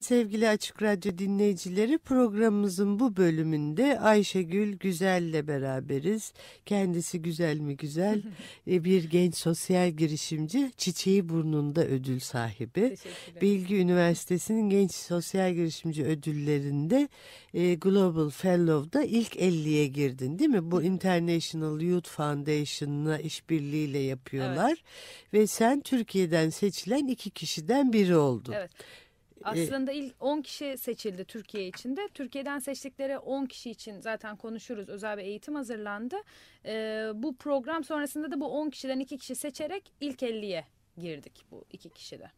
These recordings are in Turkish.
Sevgili Açık Radyo dinleyicileri programımızın bu bölümünde Ayşegül Güzel'le beraberiz. Kendisi güzel mi güzel e, bir genç sosyal girişimci, Çiçeği Burnunda ödül sahibi. Bilgi Üniversitesi'nin Genç Sosyal Girişimci Ödülleri'nde e, Global Fellow'da ilk 50'ye girdin değil mi? Bu International Youth Foundation'la işbirliğiyle yapıyorlar evet. ve sen Türkiye'den seçilen iki kişiden biri oldun. Evet. E, aslında ilk 10 kişi seçildi Türkiye içinde. Türkiye'den seçtikleri 10 kişi için zaten konuşuruz. Özel bir eğitim hazırlandı. E, bu program sonrasında da bu 10 kişiden 2 kişi seçerek ilk 50'ye girdik bu iki kişide.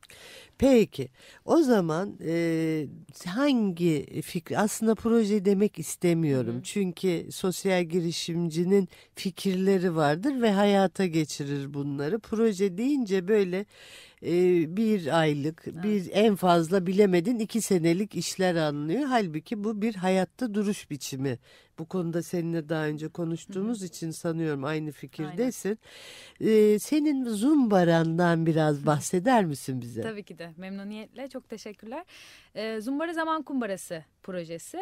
Peki o zaman e, hangi fikri aslında proje demek istemiyorum. Hı. Çünkü sosyal girişimcinin fikirleri vardır ve hayata geçirir bunları. Proje deyince böyle ee, bir aylık, evet. bir en fazla bilemedin iki senelik işler anlıyor. Halbuki bu bir hayatta duruş biçimi. Bu konuda seninle daha önce konuştuğumuz Hı -hı. için sanıyorum aynı fikirdesin. Aynen. Ee, senin Zumbara'ndan biraz bahseder misin bize? Tabii ki de memnuniyetle çok teşekkürler. Ee, Zumbara Zaman Kumbarası projesi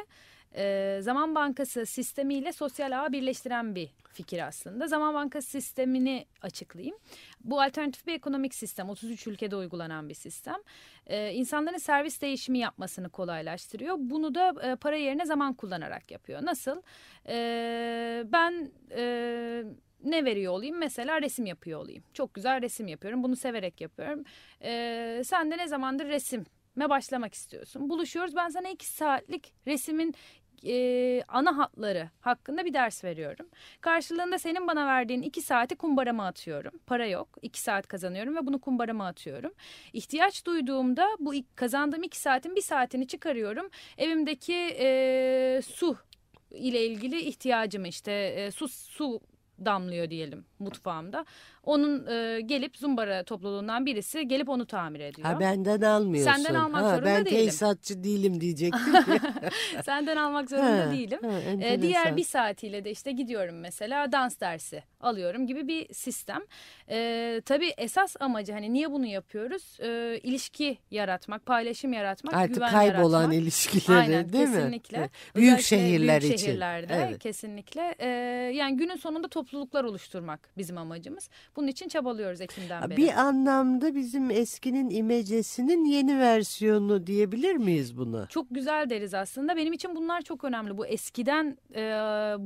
e, Zaman Bankası sistemiyle sosyal ağ birleştiren bir fikir aslında. Zaman Bankası sistemini açıklayayım. Bu alternatif bir ekonomik sistem. 33 ülkede uygulanan bir sistem. E, insanların servis değişimi yapmasını kolaylaştırıyor. Bunu da e, para yerine zaman kullanarak yapıyor. Nasıl? E, ben... E, ne veriyor olayım? Mesela resim yapıyor olayım. Çok güzel resim yapıyorum. Bunu severek yapıyorum. Ee, sen de ne zamandır resim başlamak istiyorsun. Buluşuyoruz ben sana iki saatlik resimin e, ana hatları hakkında bir ders veriyorum. Karşılığında senin bana verdiğin iki saati kumbarama atıyorum. Para yok. iki saat kazanıyorum ve bunu kumbarama atıyorum. İhtiyaç duyduğumda bu kazandığım iki saatin bir saatini çıkarıyorum. Evimdeki e, su ile ilgili ihtiyacım işte e, su su damlıyor diyelim mutfağımda. Onun e, gelip Zumbara topluluğundan birisi gelip onu tamir ediyor. Ha benden almıyorsun. Senden almak ha, zorunda değilim. Ben tesisatçı değilim diyecektim. Senden almak zorunda ha, değilim. Ha, e, diğer bir saatiyle de işte gidiyorum mesela dans dersi alıyorum gibi bir sistem. E, tabii esas amacı hani niye bunu yapıyoruz? E, ilişki yaratmak, paylaşım yaratmak, Artık güven yaratmak. Artık kaybolan ilişkileri Aynen, değil kesinlikle. mi? Kesinlikle. Büyük Özellikle şehirler büyük için. şehirlerde evet. kesinlikle. E, yani günün sonunda topluluklar oluşturmak bizim amacımız. Bunun için çabalıyoruz Ekim'den beri. Bir anlamda bizim eskinin imecesinin yeni versiyonu diyebilir miyiz bunu? Çok güzel deriz aslında. Benim için bunlar çok önemli. Bu eskiden e,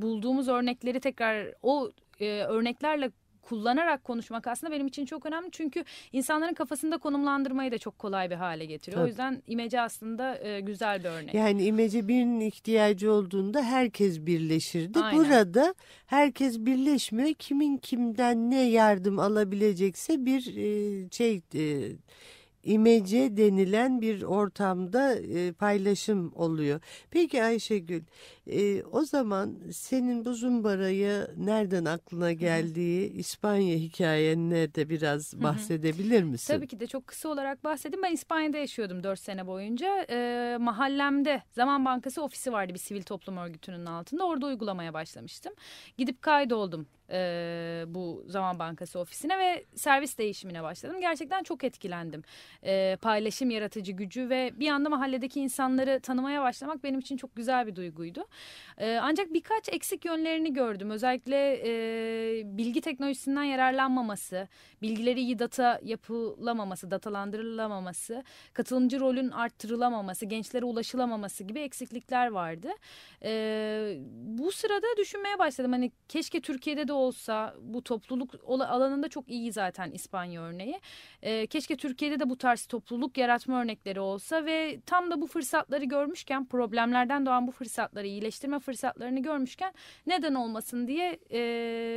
bulduğumuz örnekleri tekrar o e, örneklerle kullanarak konuşmak aslında benim için çok önemli. Çünkü insanların kafasında konumlandırmayı da çok kolay bir hale getiriyor. Tabii. O yüzden imece aslında e, güzel bir örnek. Yani imece birinin ihtiyacı olduğunda herkes birleşirdi. Aynen. Burada herkes birleşmiyor. Kimin kimden ne yardım alabilecekse bir e, şey... E, imece denilen bir ortamda e, paylaşım oluyor. Peki Ayşegül, e, o zaman senin bu zumbaraya nereden aklına geldiği İspanya hikayenine de biraz bahsedebilir misin? Tabii ki de çok kısa olarak bahsedeyim. Ben İspanya'da yaşıyordum 4 sene boyunca. E, mahallemde Zaman Bankası ofisi vardı bir sivil toplum örgütünün altında. Orada uygulamaya başlamıştım. Gidip kaydoldum ee, bu Zaman Bankası ofisine ve servis değişimine başladım. Gerçekten çok etkilendim. ee, paylaşım yaratıcı gücü ve bir anda mahalledeki insanları tanımaya başlamak benim için çok güzel bir duyguydu. Ee, ancak birkaç eksik yönlerini gördüm. Özellikle e, bilgi teknolojisinden yararlanmaması, bilgileri iyi data yapılamaması, datalandırılamaması, katılımcı rolün arttırılamaması, gençlere ulaşılamaması gibi eksiklikler vardı. E, bu sırada düşünmeye başladım. Hani keşke Türkiye'de de olsa bu topluluk alanında çok iyi zaten İspanya örneği. E, keşke Türkiye'de de bu tarz topluluk yaratma örnekleri olsa ve tam da bu fırsatları görmüşken problemlerden doğan bu fırsatları iyi iyileştirme fırsatlarını görmüşken neden olmasın diye... E,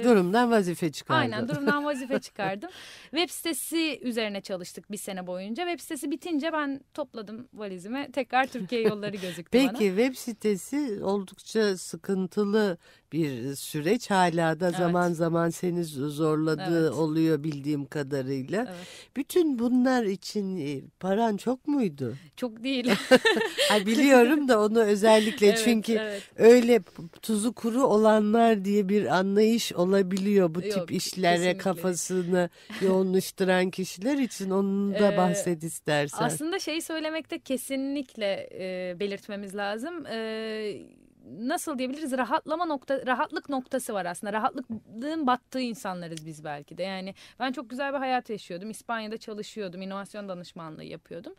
durumdan vazife çıkardım. Aynen durumdan vazife çıkardım. Web sitesi üzerine çalıştık bir sene boyunca. Web sitesi bitince ben topladım valizime tekrar Türkiye yolları gözüktü Peki, bana. Peki web sitesi oldukça sıkıntılı bir süreç hala da evet. zaman zaman seni zorladığı evet. oluyor bildiğim kadarıyla. Evet. Bütün bunlar için e, paran çok muydu? Çok değil. Ay biliyorum da onu özellikle evet, çünkü evet. öyle tuzu kuru olanlar diye bir anlayış olabiliyor bu Yok, tip işlere kesinlikle. kafasını yoğunlaştıran kişiler için onu da ee, bahset istersen. Aslında şey söylemekte kesinlikle e, belirtmemiz lazım. E, nasıl diyebiliriz rahatlama nokta rahatlık noktası var aslında. Rahatlıklığın battığı insanlarız biz belki de. Yani ben çok güzel bir hayat yaşıyordum. İspanya'da çalışıyordum. inovasyon danışmanlığı yapıyordum.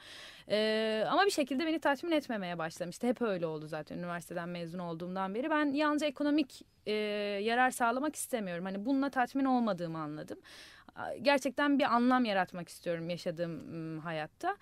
Ee, ama bir şekilde beni tatmin etmemeye başlamıştı. Hep öyle oldu zaten üniversiteden mezun olduğumdan beri. Ben yalnızca ekonomik e, yarar sağlamak istemiyorum. Hani bununla tatmin olmadığımı anladım. Gerçekten bir anlam yaratmak istiyorum yaşadığım hayatta.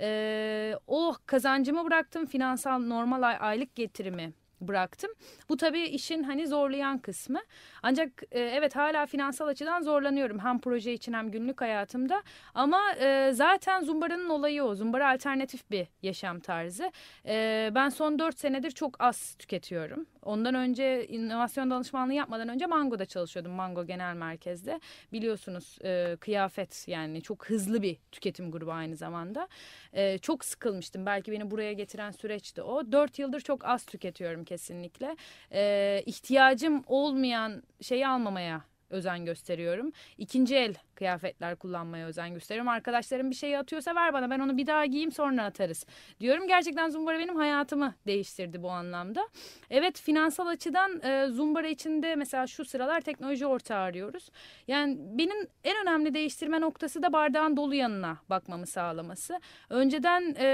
Ee, o kazancımı bıraktım finansal normal aylık getirimi bıraktım. Bu tabii işin hani zorlayan kısmı. Ancak e, evet hala finansal açıdan zorlanıyorum. Hem proje için hem günlük hayatımda. Ama e, zaten Zumbara'nın olayı o. Zumbara alternatif bir yaşam tarzı. E, ben son dört senedir çok az tüketiyorum. Ondan önce inovasyon danışmanlığı yapmadan önce Mango'da çalışıyordum. Mango Genel Merkez'de. Biliyorsunuz e, kıyafet yani çok hızlı bir tüketim grubu aynı zamanda. E, çok sıkılmıştım. Belki beni buraya getiren süreçti o. Dört yıldır çok az tüketiyorum kesinlikle. E, ihtiyacım olmayan şeyi almamaya özen gösteriyorum. İkinci el kıyafetler kullanmaya özen gösteriyorum. Arkadaşlarım bir şey atıyorsa ver bana ben onu bir daha giyeyim sonra atarız diyorum. Gerçekten Zumbara benim hayatımı değiştirdi bu anlamda. Evet finansal açıdan e, Zumbara içinde mesela şu sıralar teknoloji ortağı arıyoruz. Yani benim en önemli değiştirme noktası da bardağın dolu yanına bakmamı sağlaması. Önceden e,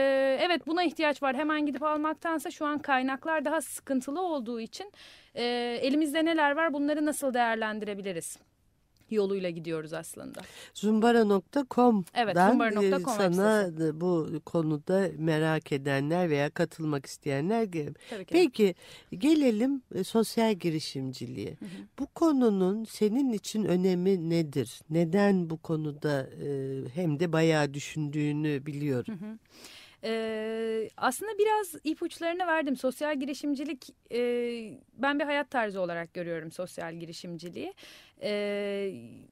evet buna ihtiyaç var hemen gidip almaktansa şu an kaynaklar daha sıkıntılı olduğu için e, elimizde neler var bunları nasıl değerlendirebiliriz? yoluyla gidiyoruz aslında. Zumbara.com'dan evet, zumbara.com e, sana hepsi. bu konuda merak edenler veya katılmak isteyenler gelelim. Peki gelelim e, sosyal girişimciliğe. Hı hı. Bu konunun senin için önemi nedir? Neden bu konuda e, hem de bayağı düşündüğünü biliyorum. Hı hı. E, aslında biraz ipuçlarını verdim. Sosyal girişimcilik e, ben bir hayat tarzı olarak görüyorum sosyal girişimciliği. E,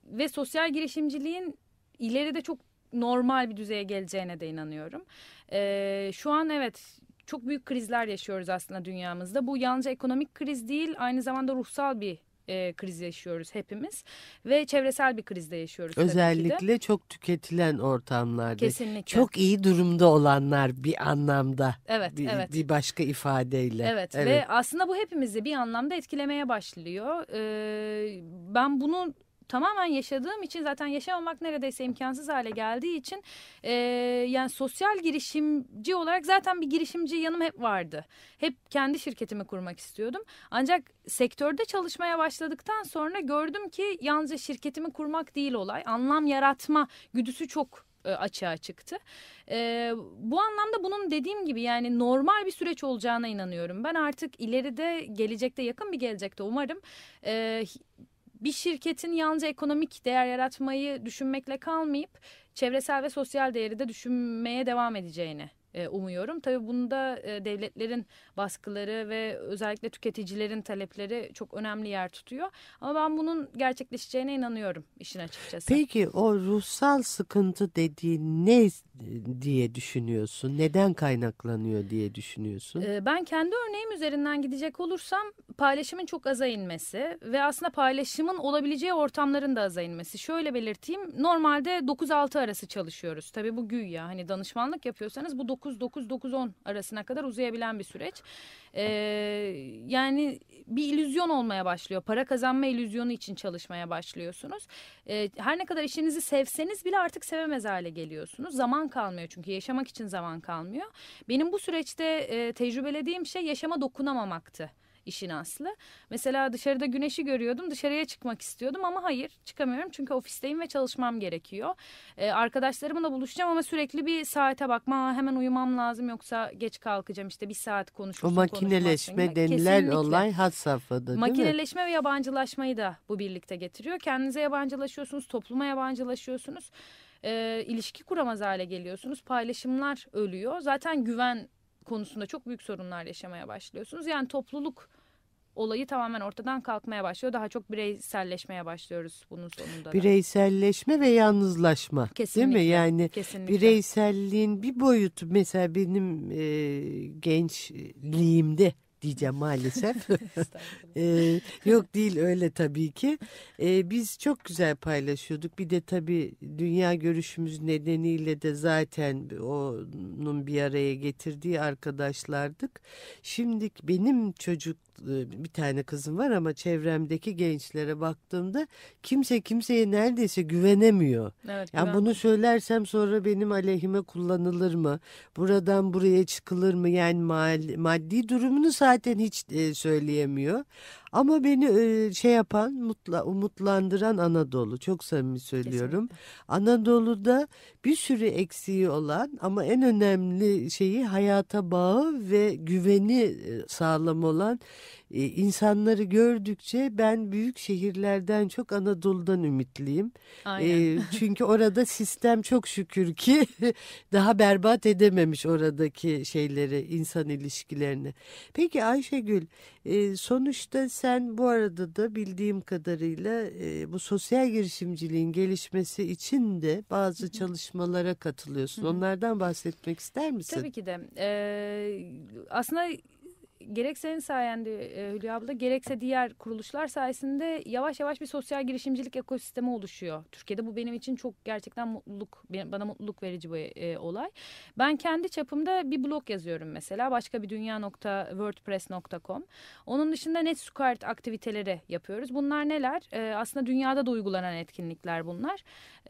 ve sosyal girişimciliğin ileride çok normal bir düzeye geleceğine de inanıyorum. E, şu an evet çok büyük krizler yaşıyoruz aslında dünyamızda. Bu yalnızca ekonomik kriz değil aynı zamanda ruhsal bir e, kriz yaşıyoruz hepimiz ve çevresel bir krizde yaşıyoruz. Özellikle çok tüketilen ortamlarda. Kesinlikle. Çok iyi durumda olanlar bir anlamda. Evet, bir, evet. Bir başka ifadeyle. Evet, evet ve aslında bu hepimizi bir anlamda etkilemeye başlıyor. Ee, ben bunu tamamen yaşadığım için zaten yaşamamak neredeyse imkansız hale geldiği için e, yani sosyal girişimci olarak zaten bir girişimci yanım hep vardı. Hep kendi şirketimi kurmak istiyordum. Ancak sektörde çalışmaya başladıktan sonra gördüm ki yalnızca şirketimi kurmak değil olay. Anlam yaratma güdüsü çok e, açığa çıktı. E, bu anlamda bunun dediğim gibi yani normal bir süreç olacağına inanıyorum. Ben artık ileride gelecekte yakın bir gelecekte umarım e, bir şirketin yalnızca ekonomik değer yaratmayı düşünmekle kalmayıp çevresel ve sosyal değeri de düşünmeye devam edeceğini e, umuyorum. Tabii bunda e, devletlerin baskıları ve özellikle tüketicilerin talepleri çok önemli yer tutuyor. Ama ben bunun gerçekleşeceğine inanıyorum işin açıkçası. Peki o ruhsal sıkıntı dediğin ne e, diye düşünüyorsun? Neden kaynaklanıyor diye düşünüyorsun? Ee, ben kendi örneğim üzerinden gidecek olursam paylaşımın çok aza inmesi ve aslında paylaşımın olabileceği ortamların da aza inmesi. Şöyle belirteyim normalde 9-6 arası çalışıyoruz. Tabii bu güya hani danışmanlık yapıyorsanız bu 9-9-9-10 arasına kadar uzayabilen bir süreç. Ee, yani bir illüzyon olmaya başlıyor. Para kazanma illüzyonu için çalışmaya başlıyorsunuz. Ee, her ne kadar işinizi sevseniz bile artık sevemez hale geliyorsunuz. Zaman zaman kalmıyor çünkü yaşamak için zaman kalmıyor. Benim bu süreçte e, tecrübelediğim şey yaşama dokunamamaktı işin aslı. Mesela dışarıda güneşi görüyordum dışarıya çıkmak istiyordum ama hayır çıkamıyorum çünkü ofisteyim ve çalışmam gerekiyor. Ee, arkadaşlarımla buluşacağım ama sürekli bir saate bakma hemen uyumam lazım yoksa geç kalkacağım işte bir saat konuşmak. O makineleşme denilen olay had safhada değil Makineleşme mi? ve yabancılaşmayı da bu birlikte getiriyor. Kendinize yabancılaşıyorsunuz topluma yabancılaşıyorsunuz e, ilişki kuramaz hale geliyorsunuz. Paylaşımlar ölüyor. Zaten güven konusunda çok büyük sorunlar yaşamaya başlıyorsunuz. Yani topluluk olayı tamamen ortadan kalkmaya başlıyor. Daha çok bireyselleşmeye başlıyoruz bunun sonunda. Da. Bireyselleşme ve yalnızlaşma. Kesinlikle. Değil mi? Yani kesinlikle. bireyselliğin bir boyutu mesela benim e, gençliğimde diyeceğim maalesef. e, yok değil öyle tabii ki. E, biz çok güzel paylaşıyorduk. Bir de tabii dünya görüşümüz nedeniyle de zaten onun bir araya getirdiği arkadaşlardık. Şimdi benim çocuk e, bir tane kızım var ama çevremdeki gençlere baktığımda kimse kimseye neredeyse güvenemiyor. Evet, yani bunu söylersem sonra benim aleyhime kullanılır mı? Buradan buraya çıkılır mı? Yani maddi durumunu zaten hiç e, söyleyemiyor. Ama beni e, şey yapan, mutla, umutlandıran Anadolu. Çok samimi söylüyorum. Kesinlikle. Anadolu'da bir sürü eksiği olan ama en önemli şeyi hayata bağı ve güveni sağlam olan e, insanları gördükçe ben büyük şehirlerden çok Anadolu'dan ümitliyim. E, Aynen. E, çünkü orada sistem çok şükür ki daha berbat edememiş oradaki şeyleri, insan ilişkilerini. Peki Ayşegül, e, sonuçta sen bu arada da bildiğim kadarıyla e, bu sosyal girişimciliğin gelişmesi için de bazı çalışmalara katılıyorsun. Onlardan bahsetmek ister misin? Tabii ki de. Ee, aslında gerek senin sayende e, Hülya abla gerekse diğer kuruluşlar sayesinde yavaş yavaş bir sosyal girişimcilik ekosistemi oluşuyor. Türkiye'de bu benim için çok gerçekten mutluluk bana mutluluk verici bu e, olay. Ben kendi çapımda bir blog yazıyorum mesela başka bir dünya.wordpress.com. Onun dışında net NetSucard aktiviteleri yapıyoruz. Bunlar neler? E, aslında dünyada da uygulanan etkinlikler bunlar.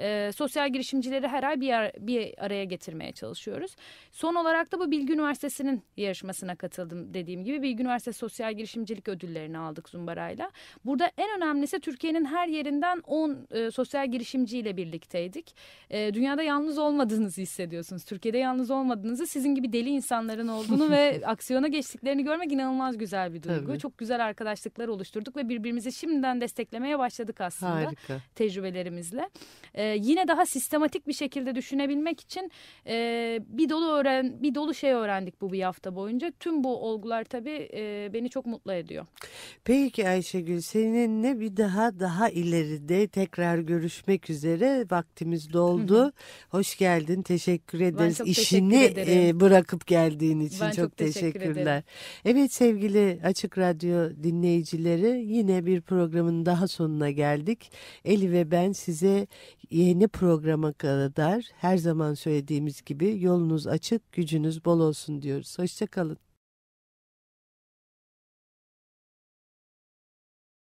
E, sosyal girişimcileri her ay bir, ar bir araya getirmeye çalışıyoruz. Son olarak da bu Bilgi Üniversitesi'nin yarışmasına katıldım dediğim gibi bir üniversite Sosyal Girişimcilik Ödülleri'ni aldık Zumbara'yla. Burada en önemlisi Türkiye'nin her yerinden 10 e, sosyal girişimciyle birlikteydik. E, dünyada yalnız olmadığınızı hissediyorsunuz. Türkiye'de yalnız olmadığınızı sizin gibi deli insanların olduğunu ve aksiyona geçtiklerini görmek inanılmaz güzel bir duygu. Tabii. Çok güzel arkadaşlıklar oluşturduk ve birbirimizi şimdiden desteklemeye başladık aslında Harika. tecrübelerimizle. E, yine daha sistematik bir şekilde düşünebilmek için e, bir dolu öğren bir dolu şey öğrendik bu bir hafta boyunca. Tüm bu olgular tabii beni çok mutlu ediyor. Peki Ayşegül seninle bir daha daha ileride tekrar görüşmek üzere vaktimiz doldu. Hoş geldin teşekkür ederiz. Ben çok İşini teşekkür ederim. E, bırakıp geldiğin için ben çok, çok teşekkürler. Ederim. Evet sevgili Açık Radyo dinleyicileri yine bir programın daha sonuna geldik. Eli ve ben size yeni programa kadar her zaman söylediğimiz gibi yolunuz açık, gücünüz bol olsun diyoruz. Hoşçakalın.